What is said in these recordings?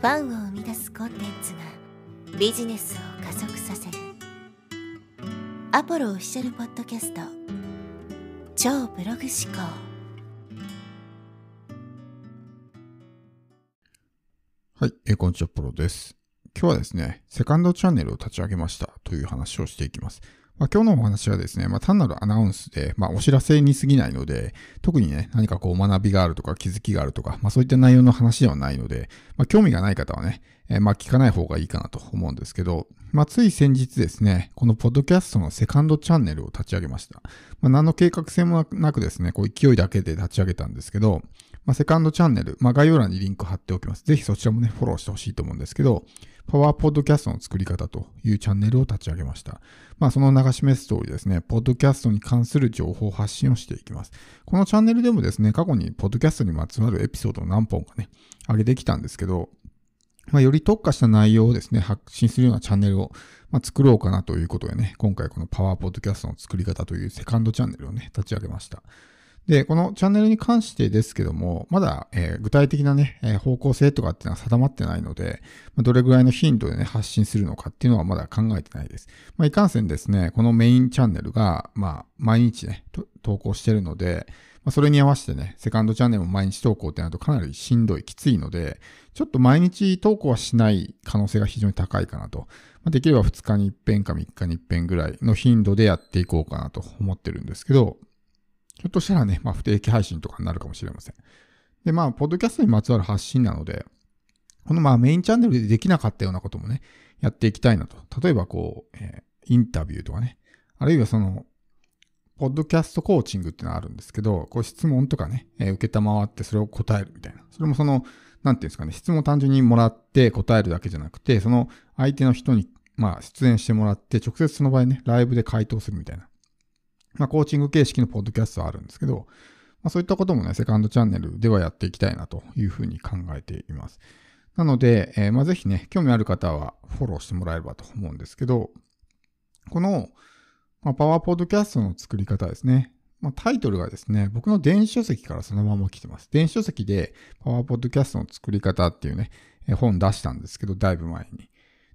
ファンを生み出すコンテンツがビジネスを加速させるアポロオフィシャルポッドキャスト超ブログ思考はい、えー、こんにちは、ポロです。今日はですね、セカンドチャンネルを立ち上げましたという話をしていきます。まあ、今日のお話はですね、まあ、単なるアナウンスで、まあ、お知らせに過ぎないので、特にね、何かこう学びがあるとか気づきがあるとか、まあ、そういった内容の話ではないので、まあ、興味がない方はね、えー、まあ、聞かない方がいいかなと思うんですけど、まあ、つい先日ですね、このポッドキャストのセカンドチャンネルを立ち上げました。まあ、何の計画性もなくですね、こう勢いだけで立ち上げたんですけど、まあ、セカンドチャンネル、まあ、概要欄にリンク貼っておきます。ぜひそちらもね、フォローしてほしいと思うんですけど、パワーポッドキャストの作り方というチャンネルを立ち上げました。まあ、その流し目ストーリーですね、ポッドキャストに関する情報発信をしていきます。このチャンネルでもですね、過去にポッドキャストにまつわるエピソードを何本かね、上げてきたんですけど、まあ、より特化した内容をですね、発信するようなチャンネルを、まあ、作ろうかなということでね、今回このパワーポッドキャストの作り方というセカンドチャンネルをね、立ち上げました。で、このチャンネルに関してですけども、まだ、えー、具体的なね、えー、方向性とかっていうのは定まってないので、まあ、どれぐらいの頻度でね、発信するのかっていうのはまだ考えてないです。まあ、いかんせんですね、このメインチャンネルが、まあ、毎日ね、投稿してるので、まあ、それに合わせてね、セカンドチャンネルも毎日投稿ってなるとかなりしんどい、きついので、ちょっと毎日投稿はしない可能性が非常に高いかなと。まあ、できれば2日に1遍か3日に1遍ぐらいの頻度でやっていこうかなと思ってるんですけど、ひょっとしたらね、まあ、不定期配信とかになるかもしれません。で、まあ、ポッドキャストにまつわる発信なので、このまあメインチャンネルでできなかったようなこともね、やっていきたいなと。例えばこう、えー、インタビューとかね、あるいはその、ポッドキャストコーチングってのがあるんですけど、こう質問とかね、えー、受けたまわってそれを答えるみたいな。それもその、なんていうんですかね、質問を単純にもらって答えるだけじゃなくて、その相手の人に、まあ、出演してもらって、直接その場合ね、ライブで回答するみたいな。まあ、コーチング形式のポッドキャストはあるんですけど、まあ、そういったこともね、セカンドチャンネルではやっていきたいなというふうに考えています。なので、えー、まあ、ぜひね、興味ある方はフォローしてもらえればと思うんですけど、この、まあ、パワーポッドキャストの作り方ですね。まあ、タイトルがですね、僕の電子書籍からそのまま来てます。電子書籍でパワーポッドキャストの作り方っていうね、えー、本出したんですけど、だいぶ前に。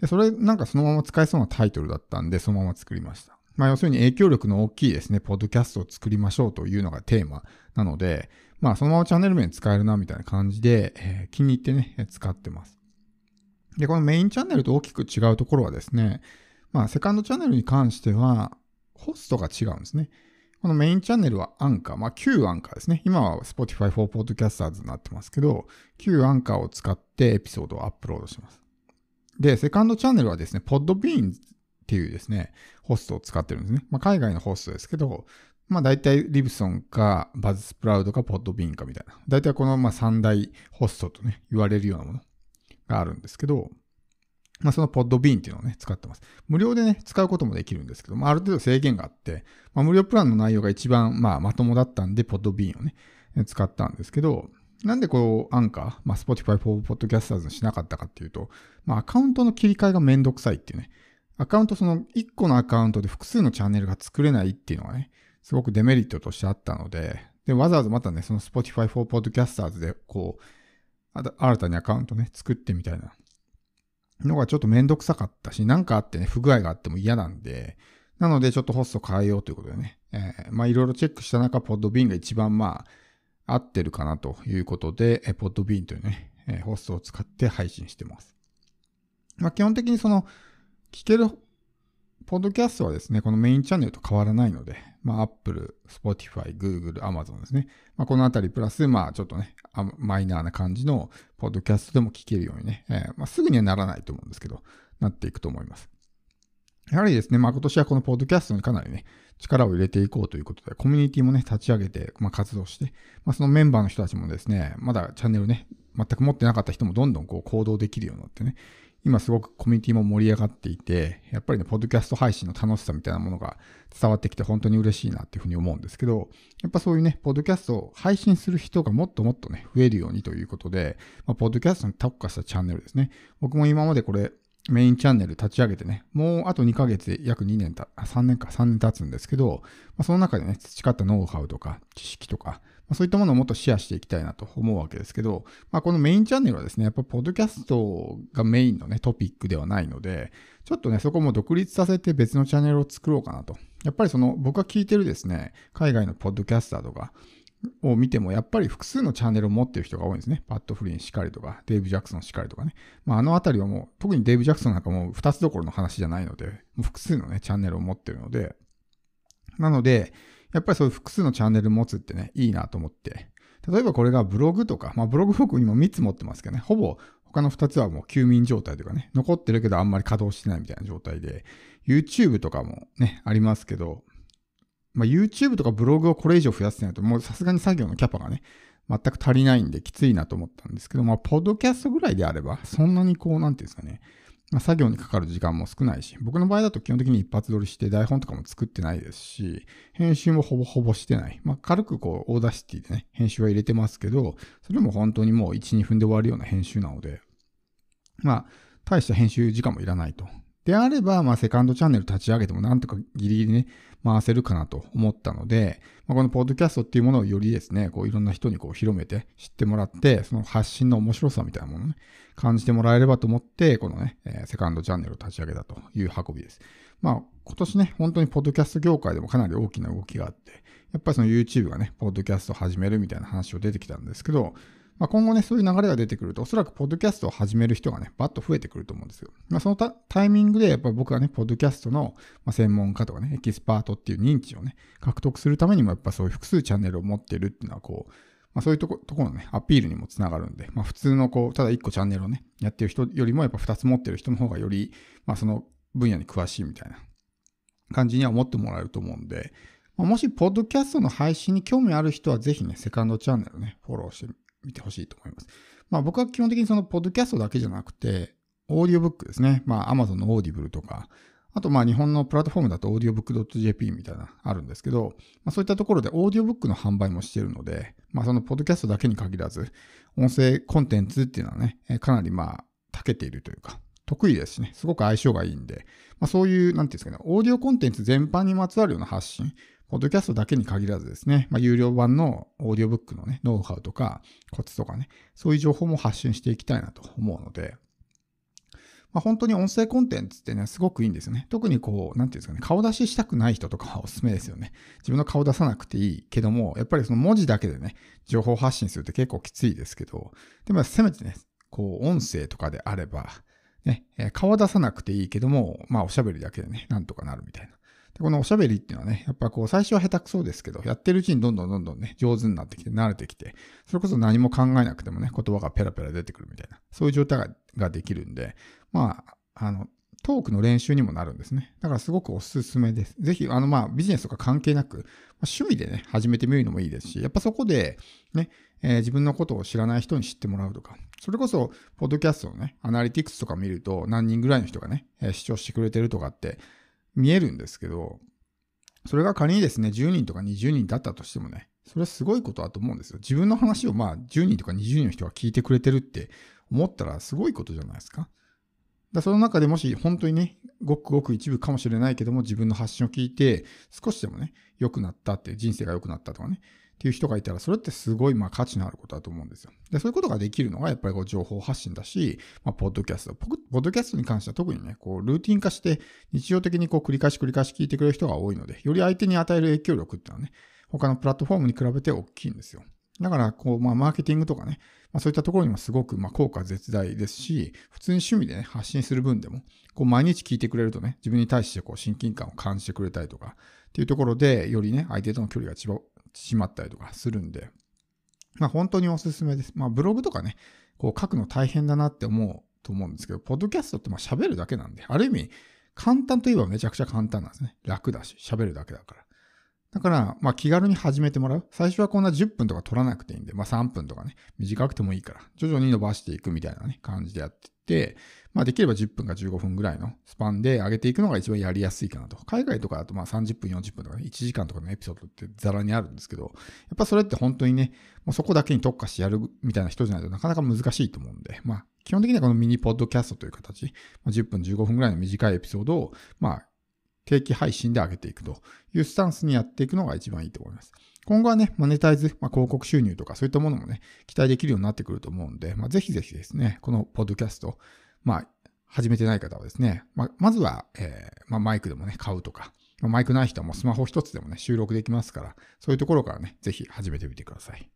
で、それなんかそのまま使えそうなタイトルだったんで、そのまま作りました。まあ要するに影響力の大きいですね、ポッドキャストを作りましょうというのがテーマなので、まあそのままチャンネル名使えるなみたいな感じで、えー、気に入ってね、使ってます。で、このメインチャンネルと大きく違うところはですね、まあセカンドチャンネルに関しては、ホストが違うんですね。このメインチャンネルはアンカー、まあ旧アンカーですね。今は Spotify for Podcasters になってますけど、旧アンカーを使ってエピソードをアップロードします。で、セカンドチャンネルはですね、ポッドビーンっていうですね、ホストを使ってるんですね。まあ、海外のホストですけど、まあ大体リブソンかバズスプラウドかポッドビーンかみたいな。大体このまあ3大ホストとね、言われるようなものがあるんですけど、まあそのポッドビーンっていうのをね、使ってます。無料でね、使うこともできるんですけど、まあある程度制限があって、まあ無料プランの内容が一番まあまともだったんで、ポッドビーンをね、使ったんですけど、なんでこう、アンカー、まあ Spotify for Podcasters にしなかったかっていうと、まあアカウントの切り替えがめんどくさいっていうね、アカウントその1個のアカウントで複数のチャンネルが作れないっていうのはね、すごくデメリットとしてあったので、で、わざわざまたね、その Spotify for Podcasters でこう、新たにアカウントね、作ってみたいなのがちょっとめんどくさかったし、なんかあってね、不具合があっても嫌なんで、なのでちょっとホスト変えようということでね、えー、まあいろいろチェックした中、ポッドビ a ンが一番まあ、合ってるかなということで、えー、ポッドビーンというね、えー、ホストを使って配信してます。まあ基本的にその、聞けるポッドキャストはですね、このメインチャンネルと変わらないので、まあ、Apple、Spotify、Google、Amazon ですね。まあ、このあたりプラス、まあ、ちょっとね、マイナーな感じのポッドキャストでも聞けるようにね、えー、まあ、すぐにはならないと思うんですけど、なっていくと思います。やはりですね、まあ、今年はこのポッドキャストにかなりね、力を入れていこうということで、コミュニティもね、立ち上げて、まあ、活動して、まあ、そのメンバーの人たちもですね、まだチャンネルね、全く持ってなかった人もどんどんこう行動できるようになってね、今すごくコミュニティも盛り上がっていて、やっぱりね、ポッドキャスト配信の楽しさみたいなものが伝わってきて本当に嬉しいなっていうふうに思うんですけど、やっぱそういうね、ポッドキャストを配信する人がもっともっとね、増えるようにということで、まあ、ポッドキャストに特化したチャンネルですね。僕も今までこれ、メインチャンネル立ち上げてね、もうあと2ヶ月で約2年た、3年か3年経つんですけど、まあ、その中でね、培ったノウハウとか知識とか、まそういったものをもっとシェアしていきたいなと思うわけですけど、まあ、このメインチャンネルはですね、やっぱポッドキャストがメインのね、トピックではないので、ちょっとね、そこも独立させて別のチャンネルを作ろうかなと。やっぱりその、僕が聞いてるですね、海外のポッドキャスターとか、を見ても、やっぱり複数のチャンネルを持ってる人が多いんですね。パッド・フリンしかりとか、デイブ・ジャクソンしかりとかね。まあ、あのあたりはもう、特にデイブ・ジャクソンなんかもう2つどころの話じゃないので、もう複数のね、チャンネルを持ってるので、なので、やっぱりそういう複数のチャンネル持つってね、いいなと思って。例えばこれがブログとか、まあブログ僕今3つ持ってますけどね、ほぼ他の2つはもう休眠状態というかね、残ってるけどあんまり稼働してないみたいな状態で、YouTube とかもね、ありますけど、まあ YouTube とかブログをこれ以上増やしてないと、もうさすがに作業のキャパがね、全く足りないんできついなと思ったんですけど、まあ、ポッドキャストぐらいであれば、そんなにこう、なんていうんですかね、まあ、作業にかかる時間も少ないし、僕の場合だと基本的に一発撮りして台本とかも作ってないですし、編集もほぼほぼしてない。まあ、軽くこう、オーダーシティでね、編集は入れてますけど、それも本当にもう1、2分で終わるような編集なので、まあ、大した編集時間もいらないと。であれば、まあ、セカンドチャンネル立ち上げてもなんとかギリギリね、回せるかなと思ったので、まあ、このポッドキャストっていうものをよりですね、こういろんな人にこう広めて知ってもらって、その発信の面白さみたいなものね、感じてもらえればと思って、このね、えー、セカンドチャンネルを立ち上げたという運びです。まあ、今年ね、本当にポッドキャスト業界でもかなり大きな動きがあって、やっぱりその YouTube がね、ポッドキャストを始めるみたいな話を出てきたんですけど、まあ、今後ね、そういう流れが出てくると、おそらくポッドキャストを始める人がね、バッと増えてくると思うんですよ。まあ、そのタイミングで、やっぱ僕はね、ポッドキャストの専門家とかね、エキスパートっていう認知をね、獲得するためにも、やっぱそういう複数チャンネルを持ってるっていうのは、こう、まあ、そういうとこ、ところのね、アピールにもつながるんで、まあ、普通のこう、ただ1個チャンネルをね、やってる人よりも、やっぱ2つ持ってる人の方がより、まあ、その分野に詳しいみたいな感じには思ってもらえると思うんで、まもし、ポッドキャストの配信に興味ある人は、ぜひね、セカンドチャンネルね、フォローして見てほしいと思います。まあ僕は基本的にそのポッドキャストだけじゃなくて、オーディオブックですね。まあ Amazon のオーディブルとか、あとまあ日本のプラットフォームだとオーディオブック .jp みたいなあるんですけど、まあ、そういったところでオーディオブックの販売もしてるので、まあそのポッドキャストだけに限らず、音声コンテンツっていうのはね、かなりまあ長けているというか、得意ですしね、すごく相性がいいんで、まあ、そういう、なんていうんですかね、オーディオコンテンツ全般にまつわるような発信、ポッドキャストだけに限らずですね、まあ、有料版のオーディオブックのね、ノウハウとかコツとかね、そういう情報も発信していきたいなと思うので、まあ、本当に音声コンテンツってね、すごくいいんですよね。特にこう、なんていうんですかね、顔出ししたくない人とかはおすすめですよね。自分の顔出さなくていいけども、やっぱりその文字だけでね、情報発信するって結構きついですけど、でもせめてね、こう、音声とかであれば、ね、顔出さなくていいけども、まあおしゃべりだけでね、なんとかなるみたいな。でこのおしゃべりっていうのはね、やっぱこう最初は下手くそですけど、やってるうちにどんどんどんどんね、上手になってきて、慣れてきて、それこそ何も考えなくてもね、言葉がペラペラ出てくるみたいな、そういう状態ができるんで、まあ、あの、トークの練習にもなるんですね。だからすごくおすすめです。ぜひ、あの、まあ、ビジネスとか関係なく、まあ、趣味でね、始めてみるのもいいですし、やっぱそこで、ね、えー、自分のことを知らない人に知ってもらうとか、それこそ、ポッドキャストのね、アナリティクスとか見ると、何人ぐらいの人がね、えー、視聴してくれてるとかって見えるんですけど、それが仮にですね、10人とか20人だったとしてもね、それはすごいことだと思うんですよ。自分の話をまあ10人とか20人の人が聞いてくれてるって思ったらすごいことじゃないですか。だその中でもし本当にね、ごくごく一部かもしれないけども、自分の発信を聞いて、少しでもね、良くなったって、人生が良くなったとかね、っていう人がいたら、それってすごいまあ価値のあることだと思うんですよ。で、そういうことができるのが、やっぱりこう情報発信だし、まあ、ポッドキャスト。ポッドキャストに関しては特にね、こう、ルーティン化して、日常的にこう、繰り返し繰り返し聞いてくれる人が多いので、より相手に与える影響力っていうのはね、他のプラットフォームに比べて大きいんですよ。だから、こう、まあ、マーケティングとかね、まあ、そういったところにもすごく、まあ、効果絶大ですし、普通に趣味でね、発信する分でも、こう、毎日聞いてくれるとね、自分に対して、こう、親近感を感じてくれたりとか、っていうところで、よりね、相手との距離が縮まったりとかするんで、まあ、本当におすすめです。まあ、ブログとかね、こう、書くの大変だなって思うと思うんですけど、ポッドキャストってまあ喋るだけなんで、ある意味、簡単といえばめちゃくちゃ簡単なんですね。楽だし、喋るだけだから。だから、まあ気軽に始めてもらう。最初はこんな10分とか取らなくていいんで、まあ3分とかね、短くてもいいから、徐々に伸ばしていくみたいなね、感じでやっていって、まあできれば10分か15分ぐらいのスパンで上げていくのが一番やりやすいかなと。海外とかだとまあ30分、40分とかね、1時間とかのエピソードってザラにあるんですけど、やっぱそれって本当にね、もうそこだけに特化してやるみたいな人じゃないとなかなか難しいと思うんで、まあ基本的にはこのミニポッドキャストという形、10分15分ぐらいの短いエピソードを、まあ定期配信で上げていくというスタンスにやっていくのが一番いいと思います。今後はね、マネタイズ、まあ、広告収入とかそういったものもね、期待できるようになってくると思うんで、まあ、ぜひぜひですね、このポッドキャスト、まあ、始めてない方はですね、まあ、まずは、えー、まあ、マイクでもね、買うとか、まあ、マイクない人はもうスマホ一つでもね、収録できますから、そういうところからね、ぜひ始めてみてください。